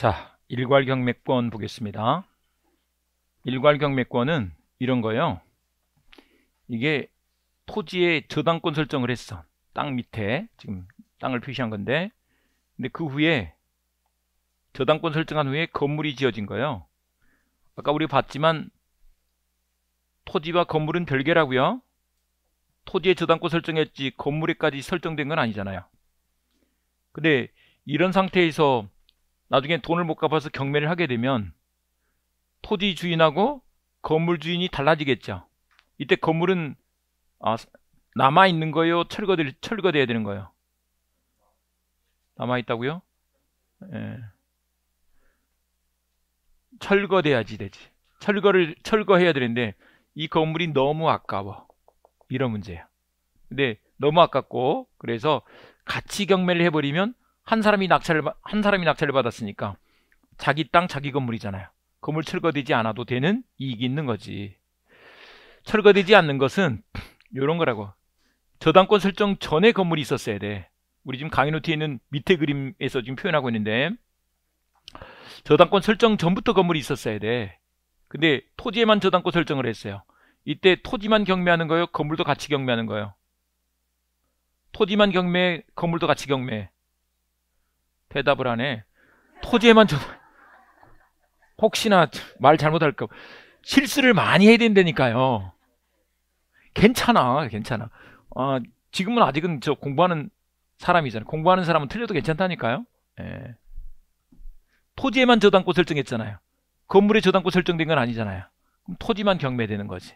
자, 일괄경매권 보겠습니다. 일괄경매권은 이런 거요 이게 토지의 저당권 설정을 했어. 땅 밑에 지금 땅을 표시한 건데 근데 그 후에 저당권 설정한 후에 건물이 지어진 거예요. 아까 우리 봤지만 토지와 건물은 별개라고요. 토지의 저당권 설정했지 건물에까지 설정된 건 아니잖아요. 근데 이런 상태에서 나중에 돈을 못 갚아서 경매를 하게 되면 토지 주인하고 건물 주인이 달라지겠죠. 이때 건물은 아, 남아 있는 거예요. 철거될 철거돼야 되는 거예요. 남아 있다고요? 예. 철거돼야지 되지. 철거를 철거해야 되는데 이 건물이 너무 아까워. 이런 문제야. 근데 너무 아깝고 그래서 같이 경매를 해버리면 한 사람이 낙찰을 한 사람이 낙찰을 받았으니까 자기 땅 자기 건물이잖아요. 건물 철거되지 않아도 되는 이익이 있는 거지. 철거되지 않는 것은 이런 거라고. 저당권 설정 전에 건물이 있었어야 돼. 우리 지금 강의노트에 있는 밑에 그림에서 지금 표현하고 있는데 저당권 설정 전부터 건물이 있었어야 돼. 근데 토지에만 저당권 설정을 했어요. 이때 토지만 경매하는 거예요? 건물도 같이 경매하는 거예요? 토지만 경매, 건물도 같이 경매. 대답을 안 해. 토지에만 전 혹시나 말 잘못할까 실수를 많이 해야 된다니까요. 괜찮아, 괜찮아. 아, 지금은 아직은 저 공부하는 사람이잖아요. 공부하는 사람은 틀려도 괜찮다니까요. 예. 토지에만 저당권 설정했잖아요. 건물에 저당권 설정된 건 아니잖아요. 그럼 토지만 경매되는 거지.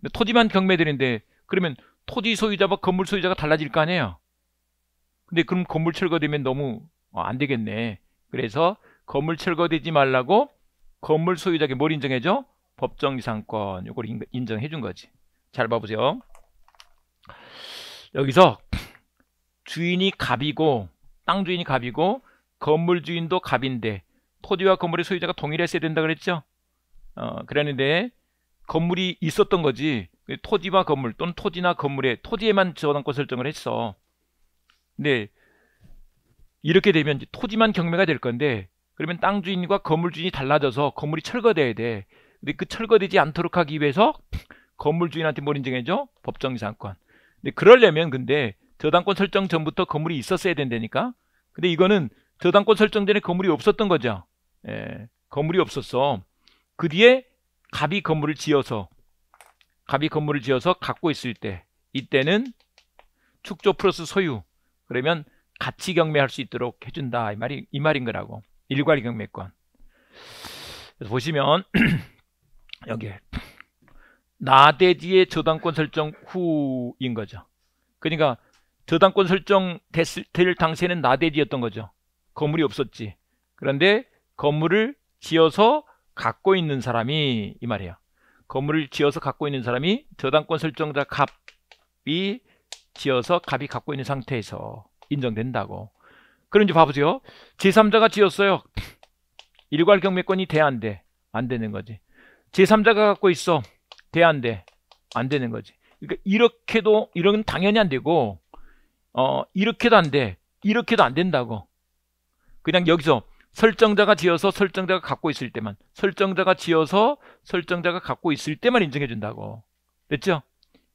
근데 토지만 경매되는데 그러면 토지 소유자와 건물 소유자가 달라질 거 아니에요. 근데 그럼 건물 철거되면 너무 어, 안 되겠네. 그래서 건물 철거되지 말라고 건물 소유자에게 뭘 인정해줘? 법정지상권 요걸 인정해 준 거지. 잘 봐보세요. 여기서 주인이 갑이고 땅 주인이 갑이고 건물 주인도 갑인데 토지와 건물의 소유자가 동일했어야 된다 그랬죠. 어, 그랬는데 건물이 있었던 거지 토지와 건물 또는 토지나 건물에 토지에만 저당권 설정을 했어. 근데 이렇게 되면 토지만 경매가 될 건데 그러면 땅 주인과 건물 주인이 달라져서 건물이 철거돼야 돼. 근데 그 철거되지 않도록 하기 위해서 건물 주인한테 뭘 인정해줘? 법정이상권. 근데 그러려면 근데 저당권 설정 전부터 건물이 있었어야 된다니까. 근데 이거는 저당권 설정 전에 건물이 없었던 거죠. 예, 건물이 없었어. 그 뒤에 갑이 건물을 지어서 갑이 건물을 지어서 갖고 있을 때 이때는 축조 플러스 소유. 그러면 같이 경매할 수 있도록 해준다 이 말이 이 말인 거라고 일괄 경매권. 그래서 보시면 여기 에 나대지의 저당권 설정 후인 거죠. 그러니까 저당권 설정 됐을 될 당시에는 나대지였던 거죠. 건물이 없었지. 그런데 건물을 지어서 갖고 있는 사람이 이 말이에요. 건물을 지어서 갖고 있는 사람이 저당권 설정자 값이 지어서 값이 갖고 있는 상태에서 인정된다고. 그런지 봐보세요. 제3자가 지었어요. 일괄 경매권이 돼안 돼? 안 되는 거지. 제3자가 갖고 있어. 돼안 돼? 안 되는 거지. 그러니까 이렇게도 이런 당연히 안 되고 어 이렇게도 안 돼. 이렇게도 안 된다고. 그냥 여기서 설정자가 지어서 설정자가 갖고 있을 때만 설정자가 지어서 설정자가 갖고 있을 때만 인정해 준다고. 됐죠?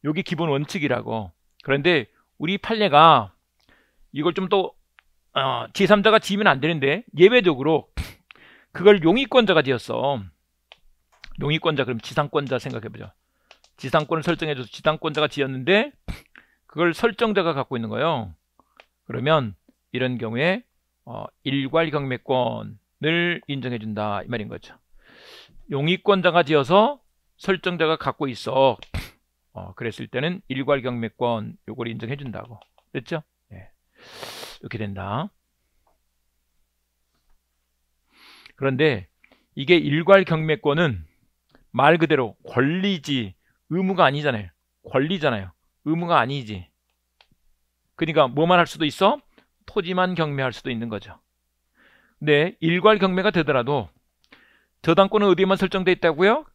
요게 기본 원칙이라고. 그런데 우리 판례가 이걸 좀또 어, 제3자가 지으면 안 되는데 예외적으로 그걸 용의권자가 지었어. 용의권자 그럼 지상권자 생각해보죠. 지상권을 설정해줘서 지상권자가 지었는데 그걸 설정자가 갖고 있는 거예요. 그러면 이런 경우에 어, 일괄 경매권을 인정해준다 이 말인 거죠. 용의권자가 지어서 설정자가 갖고 있어. 어, 그랬을 때는 일괄 경매권 요걸 인정해준다고. 됐죠? 이렇게 된다. 그런데 이게 일괄 경매권은 말 그대로 권리지 의무가 아니잖아요. 권리잖아요. 의무가 아니지. 그러니까 뭐만 할 수도 있어? 토지만 경매할 수도 있는 거죠. 근데 일괄 경매가 되더라도 저당권은 어디에만 설정돼 있다고요?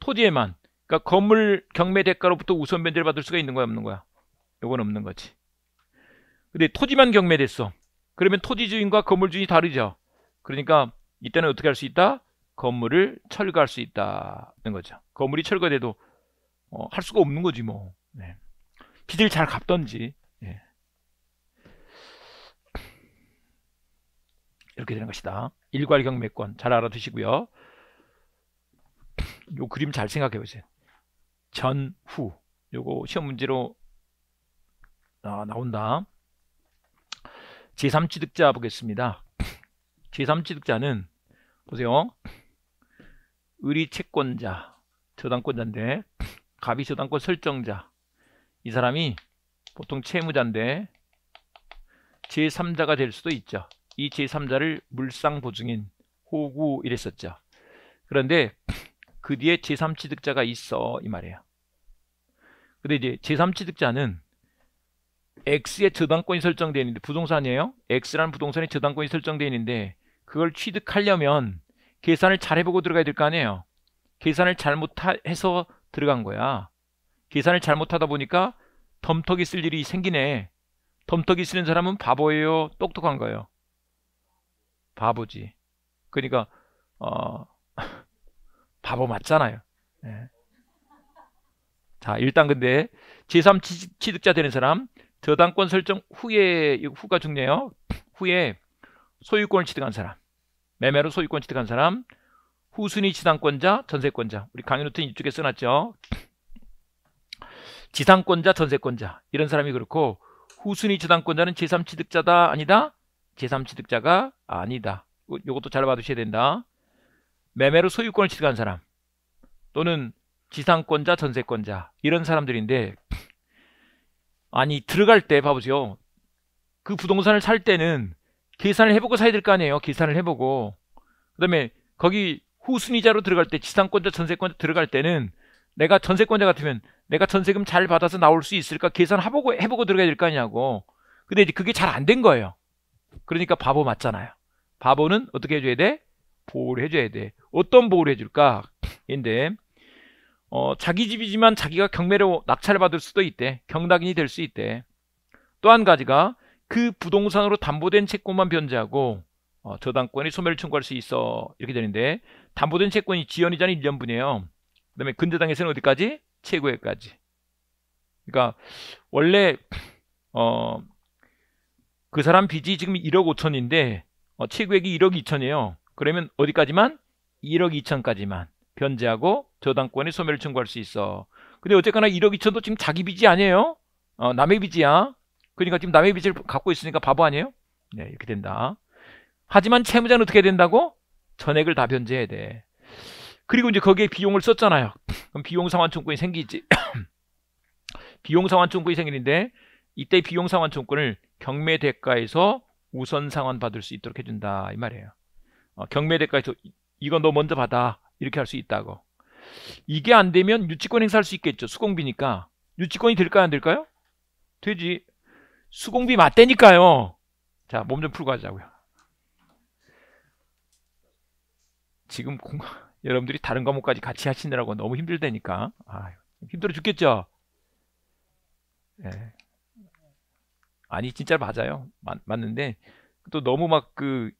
토지에만. 그러니까 건물 경매 대가로부터 우선 변제를 받을 수가 있는 거야 없는 거야? 이건 없는 거지. 근데 토지만 경매됐어. 그러면 토지 주인과 건물 주인이 다르죠. 그러니까 이때는 어떻게 할 수 있다? 건물을 철거할 수 있다는 거죠. 건물이 철거돼도 어, 할 수가 없는 거지 뭐. 네. 빚을 잘 갚던지 네. 이렇게 되는 것이다. 일괄 경매권 잘 알아두시고요. 요 그림 잘 생각해 보세요. 전후 요거 시험 문제로 아, 나온다. 제3취득자 보겠습니다. 제3취득자는 보세요. 의리 채권자, 저당권자인데 가비 저당권 설정자 이 사람이 보통 채무자인데 제3자가 될 수도 있죠. 이 제3자를 물상보증인 호구 이랬었죠. 그런데 그 뒤에 제3취득자가 있어 이 말이에요. 근데 이제 제3취득자는 X의 저당권이 설정되어 있는데 부동산이에요. X라는 부동산에 저당권이 설정되어 있는데 그걸 취득하려면 계산을 잘 해보고 들어가야 될 거 아니에요. 계산을 잘못해서 들어간 거야. 계산을 잘못하다 보니까 덤터기 쓸 일이 생기네. 덤터기 쓰는 사람은 바보예요? 똑똑한 거예요? 바보지. 그러니까 어, 바보 맞잖아요. 네. 자, 일단 근데 제3 취득자 되는 사람 저당권 설정 후에 후가 중요해요. 후에 소유권을 취득한 사람, 매매로 소유권 취득한 사람, 후순위 지상권자, 전세권자. 우리 강윤호튼 이쪽에 써놨죠. 지상권자, 전세권자 이런 사람이 그렇고 후순위 지상권자는 제3취득자다 아니다? 제3취득자가 아니다. 요것도 잘 봐두셔야 된다. 매매로 소유권을 취득한 사람 또는 지상권자, 전세권자 이런 사람들인데 아니 들어갈 때 봐보세요. 그 부동산을 살 때는 계산을 해보고 사야 될 거 아니에요. 계산을 해보고 그 다음에 거기 후순위자로 들어갈 때 지상권자 전세권자 들어갈 때는 내가 전세권자 같으면 내가 전세금 잘 받아서 나올 수 있을까 계산해보고 해보고 들어가야 될 거 아니냐고 근데 이제 그게 잘 안 된 거예요 그러니까 바보 맞잖아요 바보는 어떻게 해줘야 돼? 보호를 해줘야 돼 어떤 보호를 해줄까? 인데 어, 자기 집이지만 자기가 경매로 낙찰을 받을 수도 있대. 경락인이 될 수 있대. 또 한 가지가 그 부동산으로 담보된 채권만 변제하고 어, 저당권이 소멸을 청구할 수 있어 이렇게 되는데 담보된 채권이 지연이자는 1년분이에요. 그 다음에 근저당에서는 어디까지? 최고액까지. 그러니까 원래 어, 그 사람 빚이 지금 1억 5천인데 어, 최고액이 1억 2천이에요. 그러면 어디까지만? 1억 2천까지만 변제하고 저당권의 소멸을 청구할 수 있어. 근데 어쨌거나 1억 2천도 지금 자기 빚이 아니에요. 어, 남의 빚이야. 그러니까 지금 남의 빚을 갖고 있으니까 바보 아니에요? 네, 이렇게 된다. 하지만 채무자는 어떻게 된다고? 전액을 다 변제해야 돼. 그리고 이제 거기에 비용을 썼잖아요. 그럼 비용상환청구이 생기지. 비용상환청구이 생기는데 이때 비용상환청구을 경매 대가에서 우선 상환받을 수 있도록 해준다 이 말이에요. 어, 경매 대가에서 이건 너 먼저 받아 이렇게 할 수 있다고. 이게 안 되면 유치권 행사할 수 있겠죠. 수공비니까. 유치권이 될까요? 안 될까요? 되지. 수공비 맞대니까요. 자, 몸 좀 풀고 하자고요. 지금 공, 여러분들이 다른 과목까지 같이 하시느라고 너무 힘들다니까. 아, 힘들어 죽겠죠? 예. 네. 아니, 진짜 맞아요. 맞, 맞는데, 또 너무 막 그,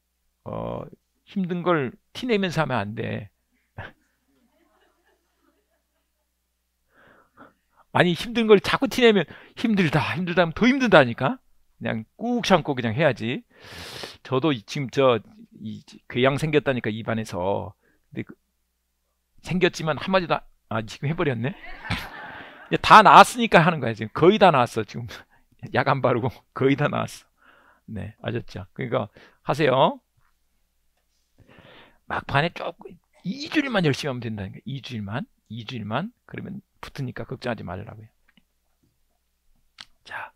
어, 힘든 걸 티내면서 하면 안 돼. 아니 힘든 걸 자꾸 티내면 힘들다 힘들다 하면 더 힘든다니까 그냥 꾹 참고 그냥 해야지 저도 지금 저이 괴양 생겼다니까 입안에서 근데 그, 생겼지만 한마디도 아 지금 해버렸네 다 나왔으니까 하는 거야 지금 거의 다 나왔어 지금 약 안 바르고 거의 다 나왔어 네 아셨죠 그러니까 하세요 막판에 조금 2주일만 열심히 하면 된다니까 2주일만 2주일만 그러면 붙으니까 걱정하지 말라고요. 자,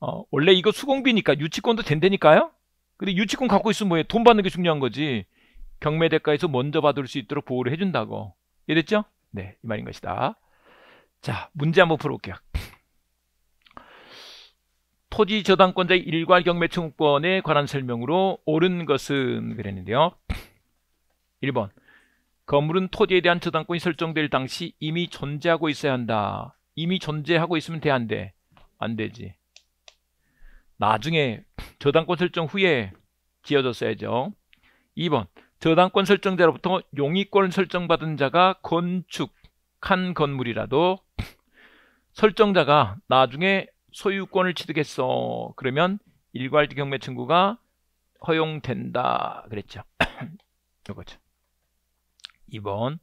어, 원래 이거 수공비니까 유치권도 된다니까요. 근데 유치권 갖고 있으면 뭐예요? 돈 받는 게 중요한 거지. 경매 대가에서 먼저 받을 수 있도록 보호를 해준다고. 이해됐죠 네, 이 말인 것이다. 자, 문제 한번 풀어볼게요. 토지 저당권자의 일괄 경매 청구권에 관한 설명으로 옳은 것은 그랬는데요. 1번 건물은 토지에 대한 저당권이 설정될 당시 이미 존재하고 있어야 한다. 이미 존재하고 있으면 돼, 안 돼? 안 되지. 나중에 저당권 설정 후에 지어졌어야죠. 2번 저당권 설정자로부터 용의권을 설정받은 자가 건축한 건물이라도 설정자가 나중에 소유권을 취득했어. 그러면 일괄 경매 청구가 허용된다. 그랬죠. 이거죠. 2번.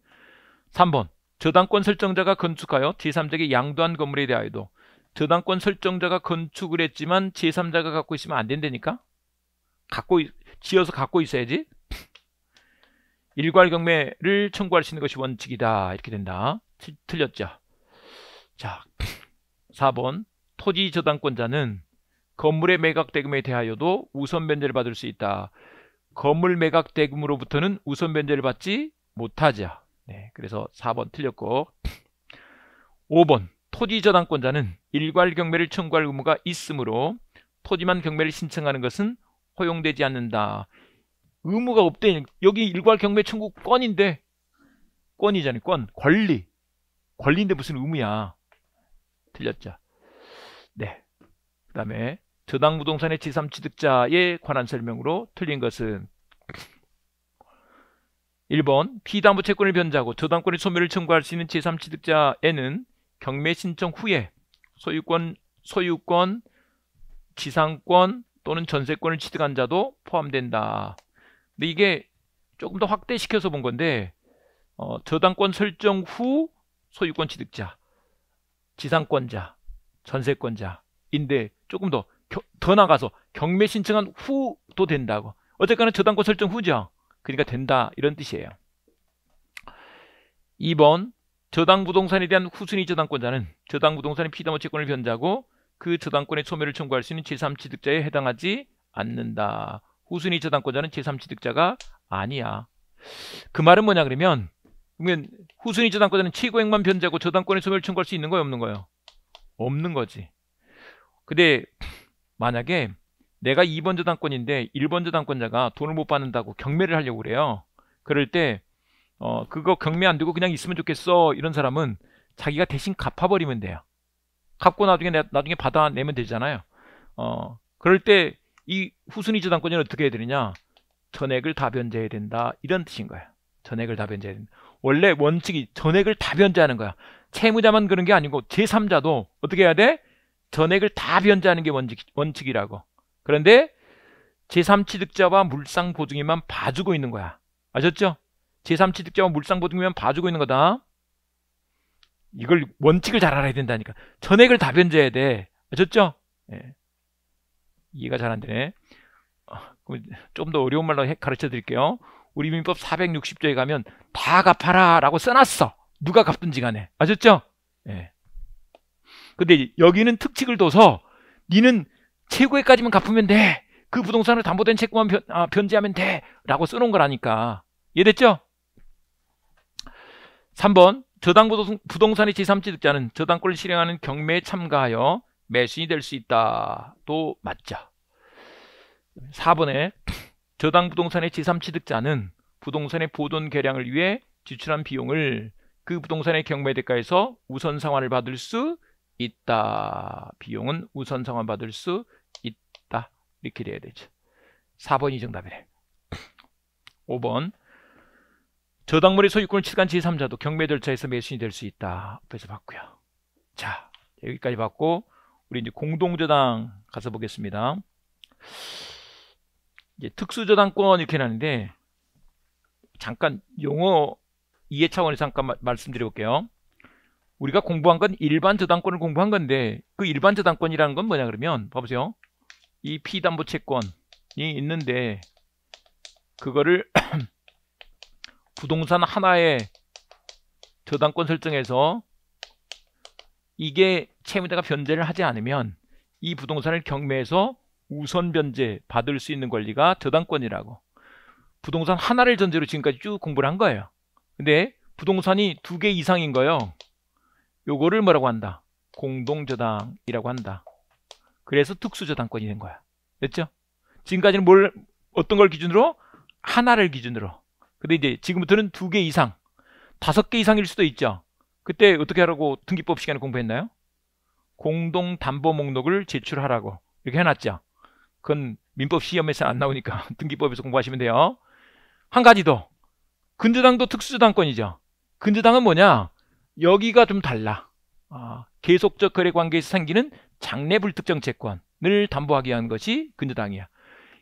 3번. 저당권 설정자가 건축하여 제3자에게 양도한 건물에 대하여도 저당권 설정자가 건축을 했지만 제3자가 갖고 있으면 안 된다니까? 갖고 지어서 갖고 있어야지. 일괄 경매를 청구할 수 있는 것이 원칙이다. 이렇게 된다. 틀렸죠. 자, 4번 토지 저당권자는 건물의 매각 대금에 대하여도 우선 변제를 받을 수 있다. 건물 매각 대금으로부터는 우선 변제를 받지 못하죠. 네, 그래서 4번 틀렸고 5번 토지 저당권자는 일괄 경매를 청구할 의무가 있으므로 토지만 경매를 신청하는 것은 허용되지 않는다. 의무가 없대. 여기 일괄 경매 청구권인데 권이잖아요. 권. 권리. 권리인데 무슨 의무야. 틀렸죠. 네. 그 다음에 저당 부동산의 지3취득자에 관한 설명으로 틀린 것은 1번 피담보 채권을 변제하고 저당권의 소멸을 청구할 수 있는 제3취득자에는 경매 신청 후에 소유권, 소유권, 지상권 또는 전세권을 취득한 자도 포함된다. 근데 이게 조금 더 확대시켜서 본 건데 어, 저당권 설정 후 소유권 취득자, 지상권자, 전세권자인데 조금 더, 겨, 더 나가서 경매 신청한 후도 된다고. 어쨌거나 저당권 설정 후죠. 그러니까 된다 이런 뜻이에요. 2번 저당 부동산에 대한 후순위 저당권자는 저당 부동산의 피담보 채권을 변제하고그 저당권의 소멸을 청구할 수 있는 제3취득자에 해당하지 않는다. 후순위 저당권자는 제3취득자가 아니야. 그 말은 뭐냐 그러면 그러면 후순위 저당권자는 최고액만 변제하고 저당권의 소멸 을 청구할 수 있는 거예요 없는 거예요? 없는 거지. 근데 만약에 내가 2번 저당권인데 1번 저당권자가 돈을 못 받는다고 경매를 하려고 그래요. 그럴 때 어, 그거 경매 안 되고 그냥 있으면 좋겠어 이런 사람은 자기가 대신 갚아버리면 돼요. 갚고 나중에 나, 중에 받아내면 되잖아요. 어, 그럴 때 이 후순위 저당권자 어떻게 해야 되느냐? 전액을 다 변제해야 된다 이런 뜻인 거예요. 전액을 다 변제해야 된다. 원래 원칙이 전액을 다 변제하는 거야. 채무자만 그런 게 아니고 제3자도 어떻게 해야 돼? 전액을 다 변제하는 게 원칙, 원칙이라고. 그런데 제3취득자와 물상보증에만 봐주고 있는 거야. 아셨죠? 제3취득자와 물상보증에만 봐주고 있는 거다. 이걸 원칙을 잘 알아야 된다니까. 전액을 다 변제해야 돼. 아셨죠? 예. 이해가 잘 안 되네. 어, 좀더 어려운 말로 가르쳐 드릴게요. 우리 민법 460조에 가면 다 갚아라 라고 써놨어. 누가 갚든지 간에. 아셨죠? 예. 근데 여기는 특칙을 둬서 니는 최고액까지만 갚으면 돼. 그 부동산을 담보된 채권만 변, 아, 변제하면 돼. 라고 써놓은 거라니까. 이해됐죠? 3번 저당 부동산의 제3취득자는 저당권을 실행하는 경매에 참가하여 매수인이 될 수 있다. 도 맞죠. 4번에 저당 부동산의 제3취득자는 부동산의 보존 개량을 위해 지출한 비용을 그 부동산의 경매 대가에서 우선 상환을 받을 수 있다. 비용은 우선 상환받을 수 있다. 이렇게 돼야 되죠. 4번이 정답이래. 5번 저당물의 소유권을 취득한 제3자도 경매 절차에서 매수인이 될 수 있다. 앞에서 봤고요. 자 여기까지 봤고 우리 이제 공동저당 가서 보겠습니다. 이제 특수저당권 이렇게 나는데 잠깐 용어 이해 차원에서 잠깐 말씀드려 볼게요. 우리가 공부한 건 일반 저당권을 공부한 건데 그 일반 저당권이라는 건 뭐냐 그러면 봐보세요. 이 피담보채권이 있는데 그거를 부동산 하나에 저당권 설정해서 이게 채무자가 변제를 하지 않으면 이 부동산을 경매해서 우선 변제 받을 수 있는 권리가 저당권이라고 부동산 하나를 전제로 지금까지 쭉 공부를 한 거예요 근데 부동산이 두 개 이상인 거예요 요거를 뭐라고 한다? 공동저당이라고 한다. 그래서 특수저당권이 된 거야. 됐죠? 지금까지는 뭘 어떤 걸 기준으로? 하나를 기준으로. 근데 이제 지금부터는 두 개 이상, 다섯 개 이상일 수도 있죠. 그때 어떻게 하라고 등기법 시간에 공부했나요? 공동 담보 목록을 제출하라고 이렇게 해놨죠. 그건 민법 시험에서 안 나오니까 등기법에서 공부하시면 돼요. 한 가지 더 근저당도 특수저당권이죠. 근저당은 뭐냐? 여기가 좀 달라. 아, 계속적 거래 관계에서 생기는 장래 불특정 채권을 담보하기 위한 것이 근저당이야.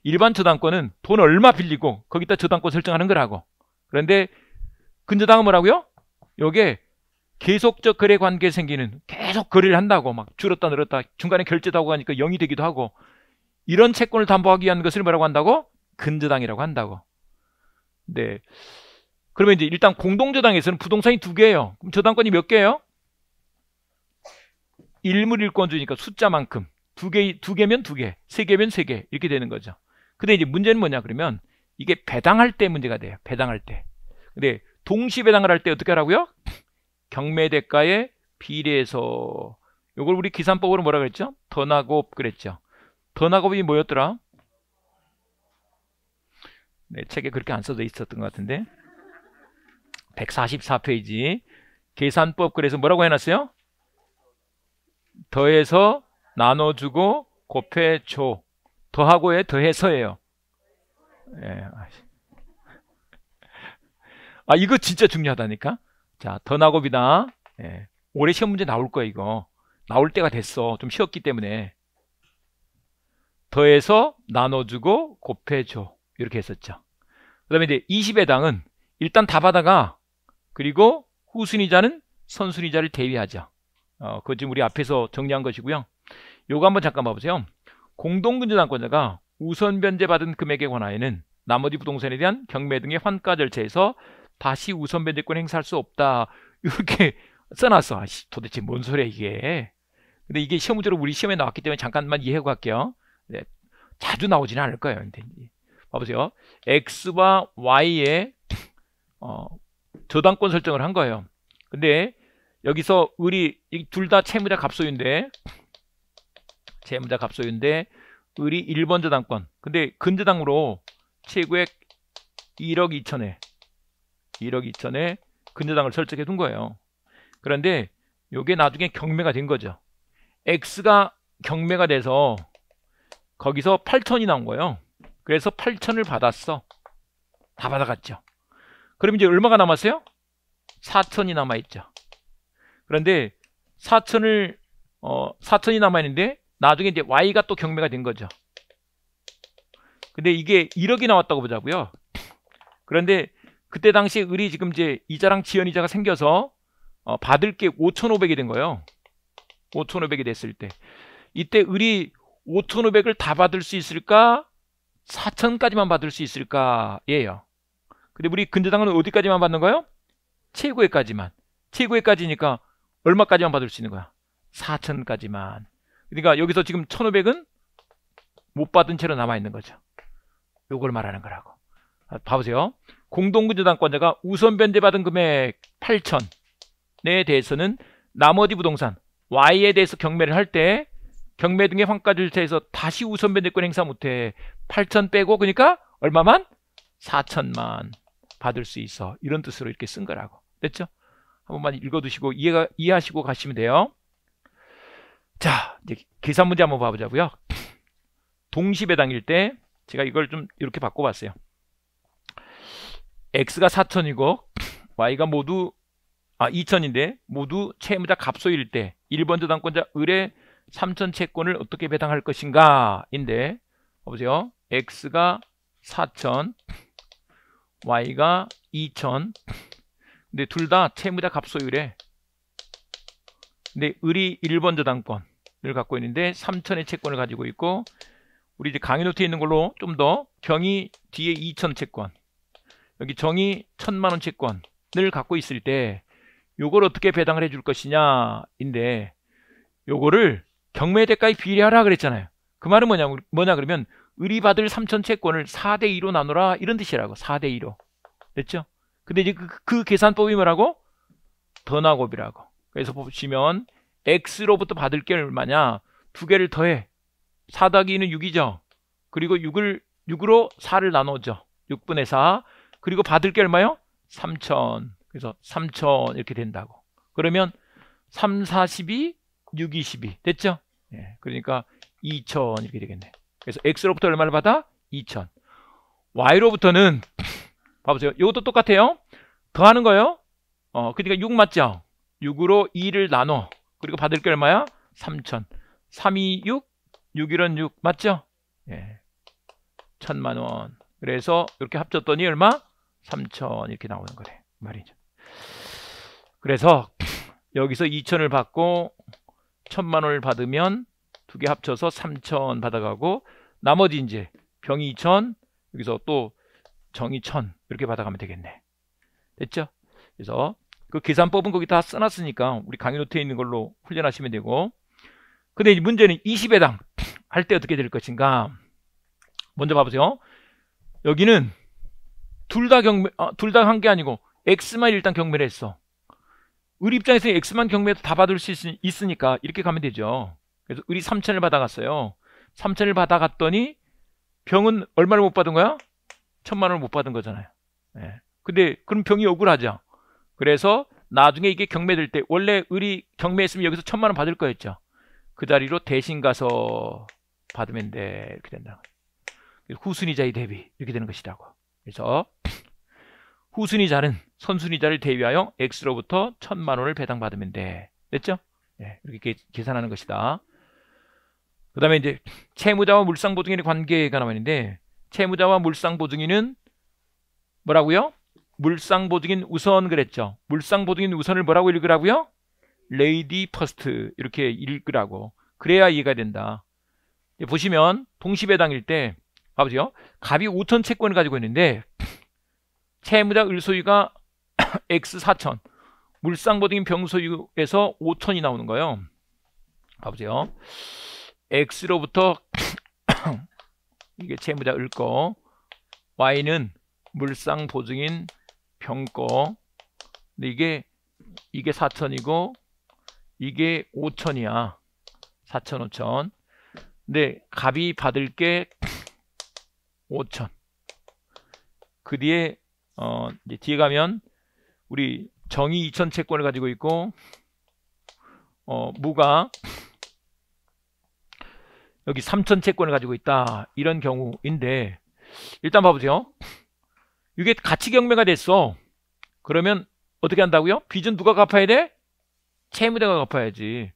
일반 저당권은 돈 얼마 빌리고 거기다 저당권 설정하는 거라고. 그런데 근저당은 뭐라고요? 요게 계속적 거래 관계에 생기는 계속 거래를 한다고 막 줄었다 늘었다 중간에 결제도 하고 하니까 0이 되기도 하고 이런 채권을 담보하기 위한 것을 뭐라고 한다고? 근저당이라고 한다고. 네. 그러면 이제 일단 공동저당에서는 부동산이 두 개예요. 그럼 저당권이 몇 개예요? 일물일권주니까 숫자만큼 두 개, 두 개면 두 개, 세 개면 세 개 이렇게 되는 거죠. 근데 이제 문제는 뭐냐 그러면 이게 배당할 때 문제가 돼요. 배당할 때. 근데 동시 배당을 할 때 어떻게 하라고요? 경매 대가에 비례해서 요걸 우리 기산법으로 뭐라 그랬죠? 더나곱 그랬죠. 더나곱이 뭐였더라? 네, 책에 그렇게 안 써져 있었던 것 같은데. 144페이지 계산법 그래서 뭐라고 해놨어요? 더해서 나눠주고 곱해줘 더하고에 더해서예요 예. 아 이거 진짜 중요하다니까 자 더나곱이다 예. 올해 시험 문제 나올 거야 이거 나올 때가 됐어 좀 쉬었기 때문에 더해서 나눠주고 곱해줘 이렇게 했었죠 그 다음에 이제 20의 당은 일단 다 받아가 그리고 후순위자는 선순위자를 대비하자 어, 그것 지금 우리 앞에서 정리한 것이고요. 요거 한번 잠깐 봐보세요. 공동근저당권자가 우선 변제받은 금액에 관하여는 나머지 부동산에 대한 경매 등의 환가 절차에서 다시 우선 변제권 행사할 수 없다. 이렇게 써놨어. 아씨, 도대체 뭔 소리야 이게. 근데 이게 시험 문제로 우리 시험에 나왔기 때문에 잠깐만 이해하고 갈게요. 네, 자주 나오지는 않을 거예요. 봐보세요. X와 Y의 어, 저당권 설정을 한 거예요. 근데 여기서 을이 둘다 채무자 갑소유인데 채무자 갑소유인데 을이 1번 저당권 근데 근저당으로 최고액 1억 2천에 1억 2천에 근저당을 설정해 둔 거예요. 그런데 요게 나중에 경매가 된 거죠. X가 경매가 돼서 거기서 8천이 나온 거예요. 그래서 8천을 받았어. 다 받아갔죠. 그럼 이제 얼마가 남았어요? 4천이 남아있죠. 그런데 4천을 어, 4천이 남아있는데 나중에 이제 Y가 또 경매가 된 거죠. 근데 이게 1억이 나왔다고 보자고요. 그런데 그때 당시 에 을이 지금 이제 이자랑 지연이자가 생겨서 어, 받을 게 5,500이 된 거예요. 5,500이 됐을 때 이때 을이 5,500을 다 받을 수 있을까? 4천까지만 받을 수 있을까? 예요. 근데 우리 근저당은 어디까지만 받는 거예요? 최고에까지만최고에까지니까 얼마까지만 받을 수 있는 거야? 4천까지만. 그러니까 여기서 지금 1,500은 못 받은 채로 남아 있는 거죠. 요걸 말하는 거라고. 아, 봐보세요. 공동근저당권자가 우선 변제받은 금액 8천에 대해서는 나머지 부동산 Y에 대해서 경매를 할 때 경매 등의 환가 절차에서 다시 우선 변제권 행사 못해 8천 빼고 그러니까 얼마만? 4천만. 받을 수 있어. 이런 뜻으로 이렇게 쓴 거라고. 됐죠? 한 번만 읽어두시고 이해가, 이해하시고 가시면 돼요. 자, 이제 계산 문제 한번 봐보자고요. 동시배당일 때 제가 이걸 좀 이렇게 바꿔봤어요. x가 4천이고 y가 모두 아 2천인데 모두 채무자 갑소일 때 1번 저당권자 을의 3천 채권을 어떻게 배당할 것인가 인데 보세요 x가 4천 y가 2000 근데 둘 다 채무자 갑소율에 근데 을이 1번 저당권을 갖고 있는데 3000의 채권을 가지고 있고 우리 이제 강의노트에 있는 걸로 좀 더 경이 뒤에 2000 채권 여기 정이 1000만원 채권을 갖고 있을 때 요걸 어떻게 배당을 해 줄 것이냐 인데 요거를 경매 대가에 비례하라 그랬잖아요 그 말은 뭐냐 뭐냐 그러면 의리받을 삼천 채권을 4대2로 나누라 이런 뜻이라고 4대2로 됐죠? 근데 이제 그, 그 계산법이 뭐라고? 더나곱이라고 그래서 보시면 x로부터 받을 게 얼마냐 두 개를 더해 4 더하기 2는 6이죠 그리고 6을 6으로 4를 나눠죠 6분의 4 그리고 받을 게 얼마요? 3천 그래서 3천 이렇게 된다고 그러면 3, 4, 12, 6, 22 됐죠? 예, 그러니까 2천 이렇게 되겠네 그래서 x로부터 얼마를 받아? 2000 y로부터는 봐보세요 이것도 똑같아요 더하는 거예요 어 그러니까 6 맞죠 6으로 2를 나눠 그리고 받을 게 얼마야? 3000 3, 2, 6 6, 이란6 맞죠? 예. 천만원 그래서 이렇게 합쳤더니 얼마? 3천 이렇게 나오는 거래 말이죠 그래서 여기서 2천을 받고 천만원을 받으면 두개 합쳐서 3천 받아가고 나머지 이제 병이 2천 여기서 또 정이 1 0 이렇게 받아가면 되겠네 됐죠? 그래서 그 계산법은 거기 다 써놨으니까 우리 강의 노트에 있는 걸로 훈련하시면 되고 근데 이 문제는 20회당 할 때 어떻게 될 것인가 먼저 봐보세요 여기는 둘 다 경매 아, 둘다 한 게 아니고 X만 일단 경매를 했어 우리 입장에서 X만 경매해서 다 받을 수 있, 있으니까 이렇게 가면 되죠 그래서 을리 3천을 받아갔어요. 3천을 받아갔더니 병은 얼마를 못 받은 거야? 천만 원을 못 받은 거잖아요. 예. 근데 그럼 병이 억울하죠. 그래서 나중에 이게 경매될 때 원래 을리 경매했으면 여기서 천만 원 받을 거였죠. 그 자리로 대신 가서 받으면 돼 이렇게 된다. 후순위자의 대비 이렇게 되는 것이라고. 그래서 후순위자는 선순위자를 대비하여 x로부터 천만 원을 배당받으면 돼. 됐죠? 예, 이렇게 계산하는 것이다. 그 다음에 이제 채무자와 물상보증인의 관계가 나와 있는데 채무자와 물상보증인은 뭐라고요? 물상보증인 우선 그랬죠. 물상보증인 우선을 뭐라고 읽으라고요? 레이디 퍼스트 이렇게 읽으라고. 그래야 이해가 된다. 보시면 동시배당일 때 아버지요 갑이 5천 채권을 가지고 있는데 채무자 을소유가 x 4천 물상보증인 병소유에서 5천이 나오는 거예요. 아버지요 x로부터 이게 채무자 을거 y는 물상 보증인 병거 근데 이게 이게 4천이고 이게 5천이야 4천 5천 근데 갑이 받을 게 5천 그 뒤에 어 이제 뒤에 가면 우리 정이 2천 채권을 가지고 있고 어 무가 여기 3천 채권을 가지고 있다 이런 경우인데 일단 봐보세요 이게 가치 경매가 됐어 그러면 어떻게 한다고요? 빚은 누가 갚아야 돼? 채무대가 갚아야지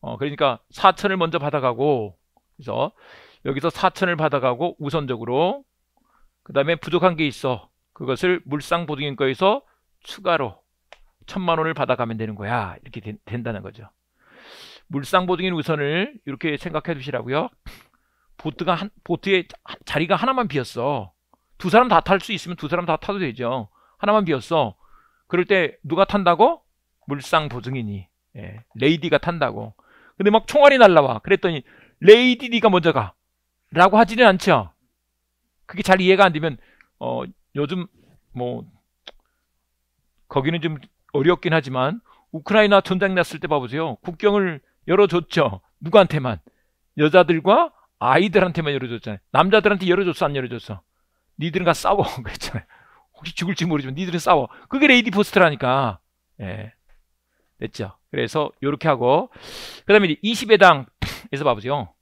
어, 그러니까 4천을 먼저 받아가고 그래서 여기서 4천을 받아가고 우선적으로 그 다음에 부족한 게 있어 그것을 물상보증인거에서 추가로 천만 원을 받아가면 되는 거야 이렇게 된, 된다는 거죠 물상보증인 우선을 이렇게 생각해 두시라고요. 보트가 한, 보트에 자리가 하나만 비었어. 두 사람 다 탈 수 있으면 두 사람 다 타도 되죠. 하나만 비었어. 그럴 때 누가 탄다고? 물상 보증인이. 예, 레이디가 탄다고. 근데 막 총알이 날라와. 그랬더니 레이디 니가 먼저 가. 라고 하지는 않죠. 그게 잘 이해가 안 되면 어, 요즘 뭐 거기는 좀 어렵긴 하지만 우크라이나 전쟁 났을 때 봐보세요. 국경을 열어줬죠. 누구한테만? 여자들과 아이들한테만 열어줬잖아요. 남자들한테 열어줬어 안 열어줬어? 니들은 가 싸워 그랬잖아요. 혹시 죽을지 모르지만 니들은 싸워. 그게 레이디 포스트라니까. 예. 됐죠. 그래서 이렇게 하고 그다음에 20회당에서 봐보세요.